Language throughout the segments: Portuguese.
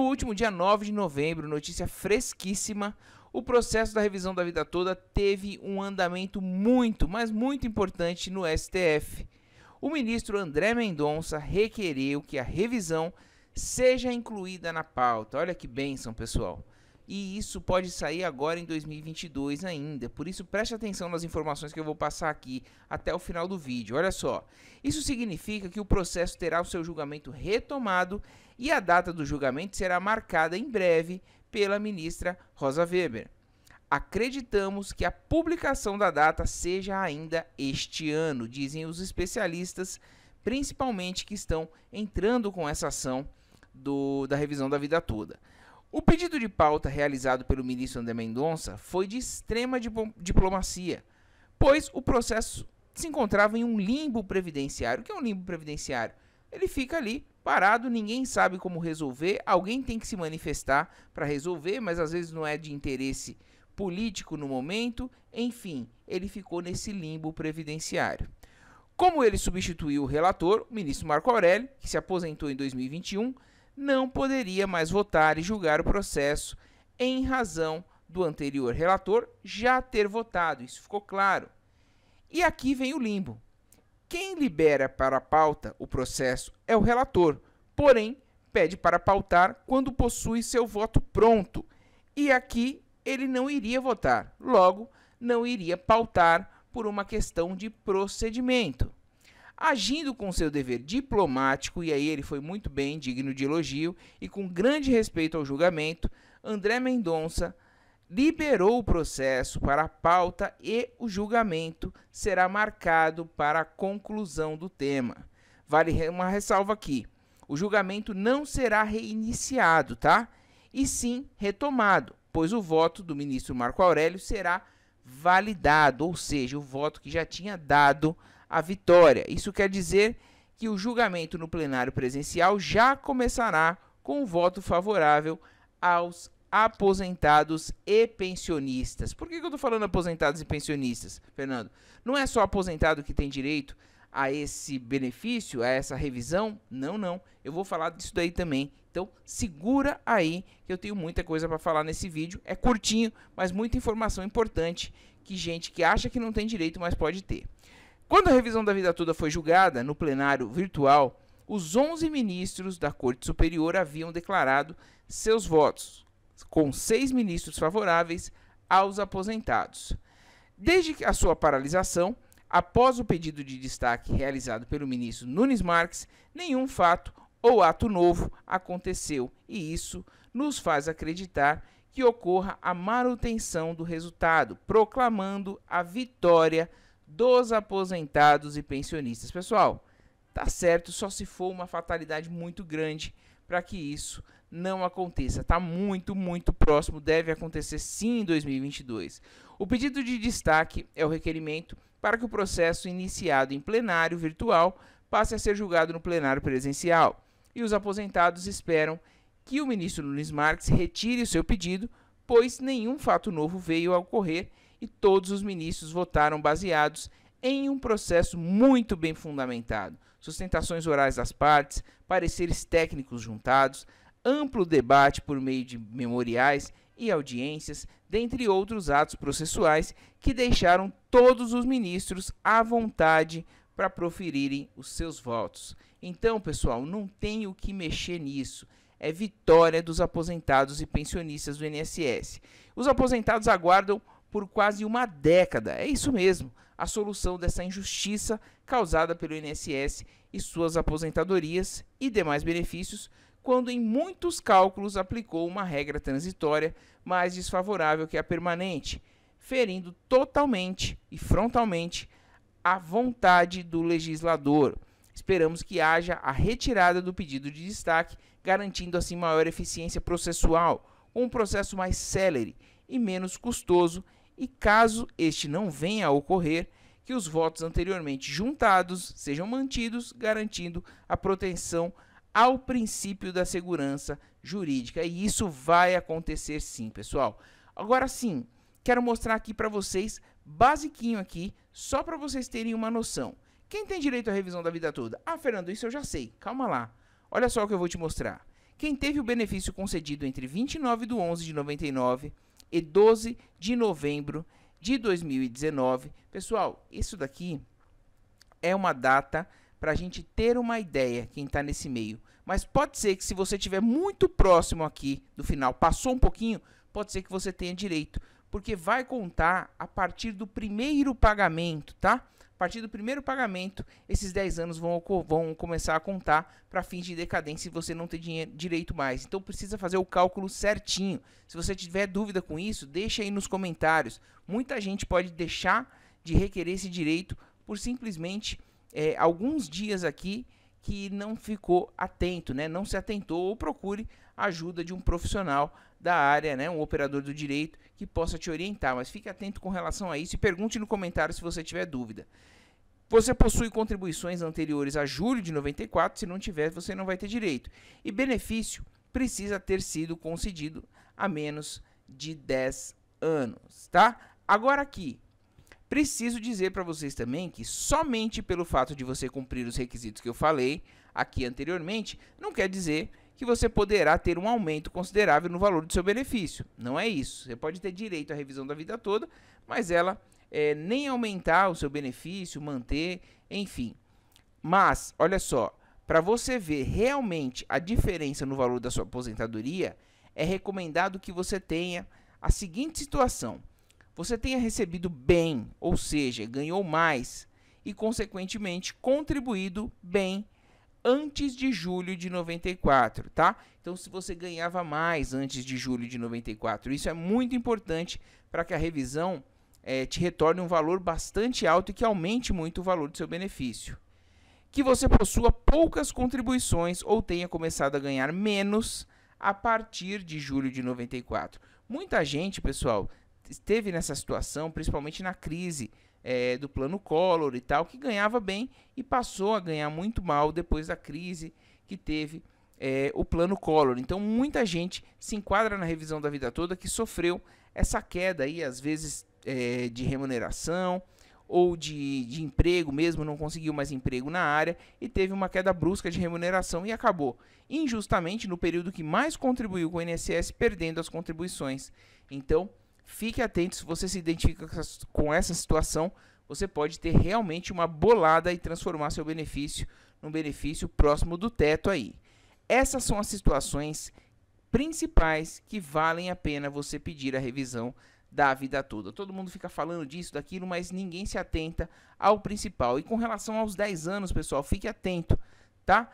No último dia 9 de novembro, notícia fresquíssima, o processo da revisão da vida toda teve um andamento muito, mas muito importante no STF. O ministro André Mendonça requereu que a revisão seja incluída na pauta. Olha que bênção, pessoal e isso pode sair agora em 2022 ainda. Por isso preste atenção nas informações que eu vou passar aqui até o final do vídeo. Olha só. Isso significa que o processo terá o seu julgamento retomado e a data do julgamento será marcada em breve pela ministra Rosa Weber. Acreditamos que a publicação da data seja ainda este ano, dizem os especialistas, principalmente que estão entrando com essa ação do, da revisão da vida toda. O pedido de pauta realizado pelo ministro André Mendonça foi de extrema diplomacia, pois o processo se encontrava em um limbo previdenciário. O que é um limbo previdenciário? Ele fica ali parado, ninguém sabe como resolver, alguém tem que se manifestar para resolver, mas às vezes não é de interesse político no momento. Enfim, ele ficou nesse limbo previdenciário. Como ele substituiu o relator, o ministro Marco Aurélio, que se aposentou em 2021, não poderia mais votar e julgar o processo em razão do anterior relator já ter votado, isso ficou claro. E aqui vem o limbo. Quem libera para a pauta o processo é o relator, porém pede para pautar quando possui seu voto pronto. E aqui ele não iria votar, logo, não iria pautar por uma questão de procedimento agindo com seu dever diplomático, e aí ele foi muito bem, digno de elogio, e com grande respeito ao julgamento, André Mendonça liberou o processo para a pauta e o julgamento será marcado para a conclusão do tema. Vale uma ressalva aqui: o julgamento não será reiniciado, tá? E sim retomado, pois o voto do ministro Marco Aurélio será validado, ou seja, o voto que já tinha dado a vitória. Isso quer dizer que o julgamento no plenário presencial já começará com um voto favorável aos aposentados e pensionistas. Por que, que eu estou falando aposentados e pensionistas, Fernando? Não é só aposentado que tem direito a esse benefício, a essa revisão? Não, não. Eu vou falar disso daí também. Então, segura aí que eu tenho muita coisa para falar nesse vídeo. É curtinho, mas muita informação importante que gente que acha que não tem direito, mas pode ter. Quando a revisão da vida toda foi julgada no plenário virtual, os 11 ministros da Corte Superior haviam declarado seus votos, com seis ministros favoráveis aos aposentados. Desde a sua paralisação, após o pedido de destaque realizado pelo ministro Nunes Marques, nenhum fato ou ato novo aconteceu, e isso nos faz acreditar que ocorra a manutenção do resultado, proclamando a vitória dos aposentados e pensionistas. Pessoal, tá certo só se for uma fatalidade muito grande para que isso não aconteça. Tá muito, muito próximo, deve acontecer sim em 2022. O pedido de destaque é o requerimento para que o processo iniciado em plenário virtual passe a ser julgado no plenário presencial. E os aposentados esperam que o ministro Nunes Marques retire o seu pedido, pois nenhum fato novo veio a ocorrer e todos os ministros votaram baseados em um processo muito bem fundamentado. Sustentações orais das partes, pareceres técnicos juntados, amplo debate por meio de memoriais e audiências, dentre outros atos processuais que deixaram todos os ministros à vontade para proferirem os seus votos. Então, pessoal, não tem o que mexer nisso. É vitória dos aposentados e pensionistas do INSS. Os aposentados aguardam por quase uma década. É isso mesmo, a solução dessa injustiça causada pelo INSS e suas aposentadorias e demais benefícios, quando em muitos cálculos aplicou uma regra transitória mais desfavorável que a permanente, ferindo totalmente e frontalmente a vontade do legislador. Esperamos que haja a retirada do pedido de destaque, garantindo assim maior eficiência processual, um processo mais célere e menos custoso e caso este não venha a ocorrer, que os votos anteriormente juntados sejam mantidos, garantindo a proteção ao princípio da segurança jurídica. E isso vai acontecer sim, pessoal. Agora sim, quero mostrar aqui para vocês, basiquinho aqui, só para vocês terem uma noção. Quem tem direito à revisão da vida toda? Ah, Fernando, isso eu já sei. Calma lá. Olha só o que eu vou te mostrar. Quem teve o benefício concedido entre 29 de 11 de 99 e 12 de novembro de 2019. Pessoal, isso daqui é uma data para a gente ter uma ideia quem está nesse meio. Mas pode ser que se você estiver muito próximo aqui do final, passou um pouquinho, pode ser que você tenha direito, porque vai contar a partir do primeiro pagamento, tá? A partir do primeiro pagamento, esses 10 anos vão, vão começar a contar para fins de decadência e você não ter dinheiro, direito mais. Então precisa fazer o cálculo certinho. Se você tiver dúvida com isso, deixa aí nos comentários. Muita gente pode deixar de requerer esse direito por simplesmente é, alguns dias aqui que não ficou atento, né? Não se atentou ou procure ajuda de um profissional da área, né, um operador do direito que possa te orientar. Mas fique atento com relação a isso e pergunte no comentário se você tiver dúvida. Você possui contribuições anteriores a julho de 94, se não tiver, você não vai ter direito. E benefício precisa ter sido concedido a menos de 10 anos, tá? Agora aqui, preciso dizer para vocês também que somente pelo fato de você cumprir os requisitos que eu falei aqui anteriormente, não quer dizer que você poderá ter um aumento considerável no valor do seu benefício. Não é isso. Você pode ter direito à revisão da vida toda, mas ela é, nem aumentar o seu benefício, manter, enfim. Mas, olha só, para você ver realmente a diferença no valor da sua aposentadoria, é recomendado que você tenha a seguinte situação: você tenha recebido bem, ou seja, ganhou mais, e consequentemente contribuído bem antes de julho de 94, tá? Então, se você ganhava mais antes de julho de 94, isso é muito importante para que a revisão é, te retorne um valor bastante alto e que aumente muito o valor do seu benefício. Que você possua poucas contribuições ou tenha começado a ganhar menos a partir de julho de 94. Muita gente, pessoal, esteve nessa situação, principalmente na crise é, do plano Collor e tal, que ganhava bem e passou a ganhar muito mal depois da crise que teve é, o plano Collor. Então, muita gente se enquadra na revisão da vida toda que sofreu essa queda aí, às vezes é, de remuneração ou de, de emprego mesmo, não conseguiu mais emprego na área e teve uma queda brusca de remuneração e acabou injustamente no período que mais contribuiu com o INSS, perdendo as contribuições. Então, Fique atento, se você se identifica com essa situação, você pode ter realmente uma bolada e transformar seu benefício num benefício próximo do teto aí. Essas são as situações principais que valem a pena você pedir a revisão da vida toda. Todo mundo fica falando disso, daquilo, mas ninguém se atenta ao principal. E com relação aos 10 anos, pessoal, fique atento, tá?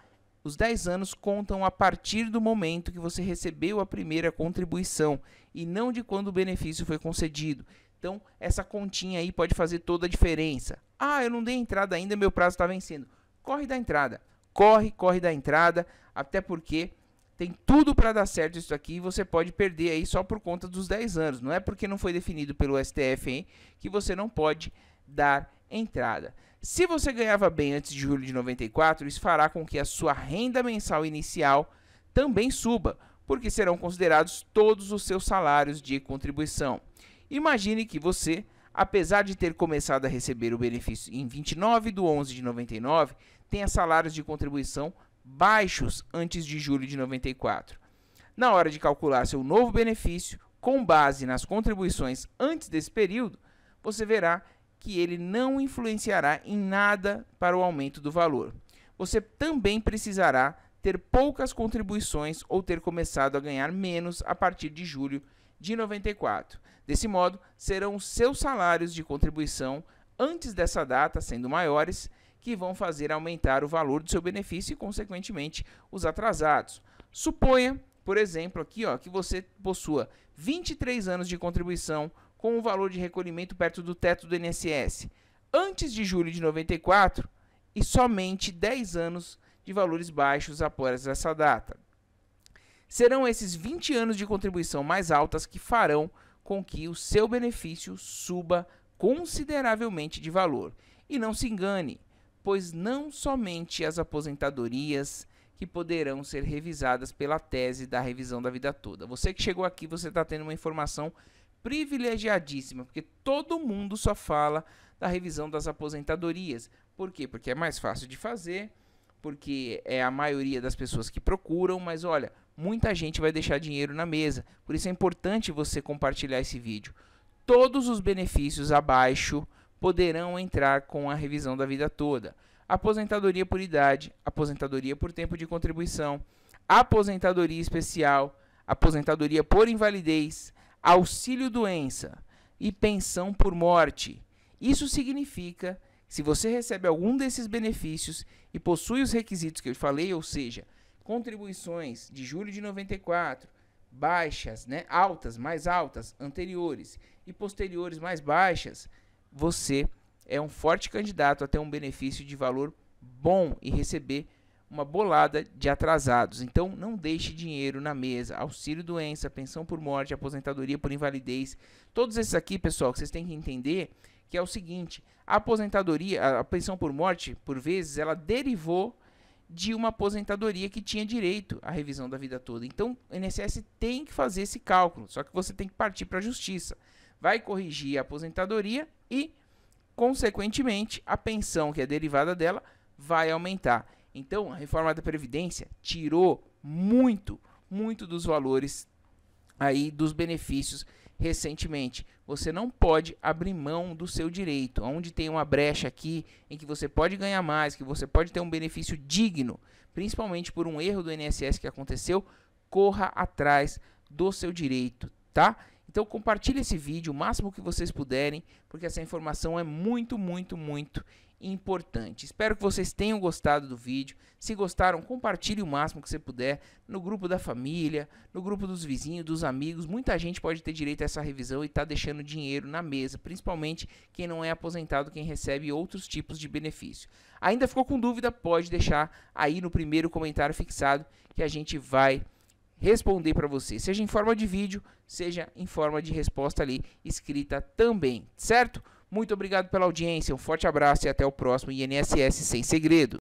Os 10 anos contam a partir do momento que você recebeu a primeira contribuição e não de quando o benefício foi concedido. Então, essa continha aí pode fazer toda a diferença. Ah, eu não dei entrada ainda, meu prazo está vencendo. Corre da entrada. Corre, corre da entrada, até porque tem tudo para dar certo isso aqui e você pode perder aí só por conta dos 10 anos. Não é porque não foi definido pelo STF hein, que você não pode dar entrada. Se você ganhava bem antes de julho de 94, isso fará com que a sua renda mensal inicial também suba, porque serão considerados todos os seus salários de contribuição. Imagine que você, apesar de ter começado a receber o benefício em 29 de 11 de 99, tenha salários de contribuição baixos antes de julho de 94. Na hora de calcular seu novo benefício, com base nas contribuições antes desse período, você verá que ele não influenciará em nada para o aumento do valor. Você também precisará ter poucas contribuições ou ter começado a ganhar menos a partir de julho de 94. Desse modo, serão os seus salários de contribuição antes dessa data, sendo maiores, que vão fazer aumentar o valor do seu benefício e, consequentemente, os atrasados. Suponha, por exemplo, aqui ó, que você possua 23 anos de contribuição com o valor de recolhimento perto do teto do INSS, antes de julho de 94 e somente 10 anos de valores baixos após essa data. Serão esses 20 anos de contribuição mais altas que farão com que o seu benefício suba consideravelmente de valor. E não se engane, pois não somente as aposentadorias que poderão ser revisadas pela tese da revisão da vida toda. Você que chegou aqui, você está tendo uma informação privilegiadíssima, porque todo mundo só fala da revisão das aposentadorias. Por quê? Porque é mais fácil de fazer, porque é a maioria das pessoas que procuram, mas olha, muita gente vai deixar dinheiro na mesa. Por isso é importante você compartilhar esse vídeo. Todos os benefícios abaixo poderão entrar com a revisão da vida toda. Aposentadoria por idade, aposentadoria por tempo de contribuição, aposentadoria especial, aposentadoria por invalidez, auxílio doença e pensão por morte. Isso significa que se você recebe algum desses benefícios e possui os requisitos que eu falei, ou seja, contribuições de julho de 94, baixas, né, altas, mais altas, anteriores e posteriores mais baixas, você é um forte candidato a ter um benefício de valor bom e receber uma bolada de atrasados. Então, não deixe dinheiro na mesa. Auxílio doença, pensão por morte, aposentadoria por invalidez. Todos esses aqui, pessoal, que vocês têm que entender que é o seguinte: a aposentadoria, a pensão por morte, por vezes, ela derivou de uma aposentadoria que tinha direito à revisão da vida toda. Então, o INSS tem que fazer esse cálculo, só que você tem que partir para a justiça. Vai corrigir a aposentadoria e, consequentemente, a pensão que é derivada dela vai aumentar. Então, a reforma da Previdência tirou muito, muito dos valores aí dos benefícios recentemente. Você não pode abrir mão do seu direito. Onde tem uma brecha aqui em que você pode ganhar mais, que você pode ter um benefício digno, principalmente por um erro do INSS que aconteceu, corra atrás do seu direito, tá? Então compartilhe esse vídeo o máximo que vocês puderem, porque essa informação é muito, muito, muito importante. Espero que vocês tenham gostado do vídeo. Se gostaram, compartilhe o máximo que você puder no grupo da família, no grupo dos vizinhos, dos amigos. Muita gente pode ter direito a essa revisão e está deixando dinheiro na mesa, principalmente quem não é aposentado, quem recebe outros tipos de benefício. Ainda ficou com dúvida? Pode deixar aí no primeiro comentário fixado que a gente vai responder para você, seja em forma de vídeo, seja em forma de resposta ali escrita também, certo? Muito obrigado pela audiência, um forte abraço e até o próximo INSS Sem Segredo.